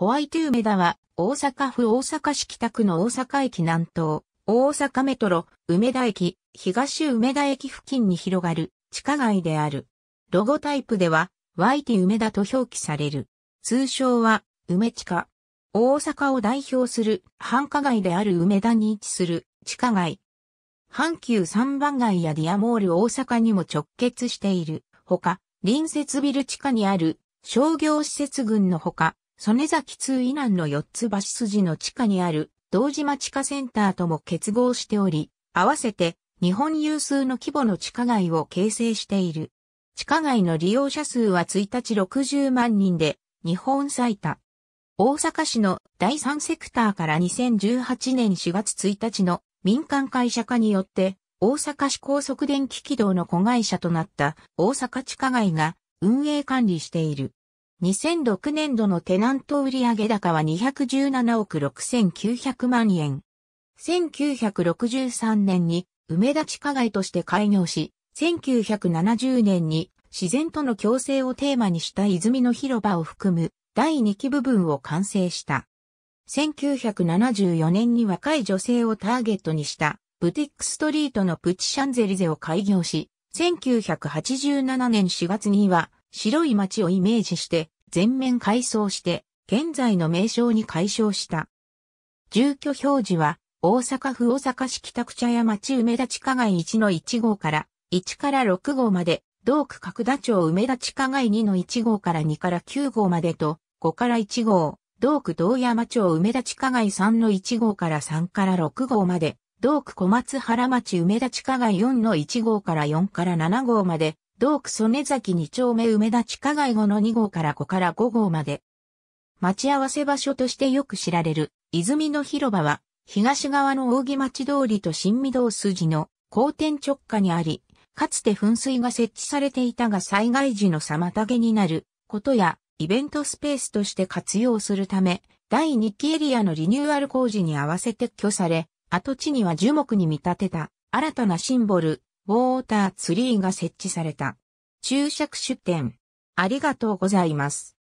ホワイト梅田は、大阪府大阪市北区の大阪駅南東、大阪メトロ、梅田駅、東梅田駅付近に広がる地下街である。ロゴタイプでは、ワイティ梅田と表記される。通称は、梅地下。大阪を代表する繁華街である梅田に位置する地下街。阪急三番街やディアモール大阪にも直結している。ほか、隣接ビル地下にある商業施設群のほか、曽根崎通以南の四つ橋筋の地下にある、道島地下センターとも結合しており、合わせて日本有数の規模の地下街を形成している。地下街の利用者数は1日60万人で、日本最多。大阪市の第3セクターから2018年4月1日の民間会社化によって、大阪市高速電気軌道の子会社となった大阪地下街が運営管理している。2006年度のテナント売上高は217億6900万円。1963年に梅田地下街として開業し、1970年に自然との共生をテーマにした泉の広場を含む第2期部分を完成した。1974年に若い女性をターゲットにしたブティックストリートのプチシャンゼリゼを開業し、1987年4月には白い町をイメージして全面改装して現在の名称に改称した。住居表示は大阪府大阪市北区茶屋町梅田地下街1の1号から1から6号まで、同区角田町梅田地下街2の1号から2から9号までと5から1号、同区道山町梅田地下街3の1号から3から6号まで、同区小松原町梅田地下街4の1号から4から7号まで、同区曽根崎二丁目梅田地下街後の2号から5から5号まで。待ち合わせ場所としてよく知られる、泉の広場は、東側の扇町通りと新御堂筋の交点直下にあり、かつて噴水が設置されていたが災害時の妨げになることや、イベントスペースとして活用するため、第2期エリアのリニューアル工事に合わせ撤去され、跡地には樹木に見立てた新たなシンボル、ウォーターツリーが設置された。注釈出店。ありがとうございます。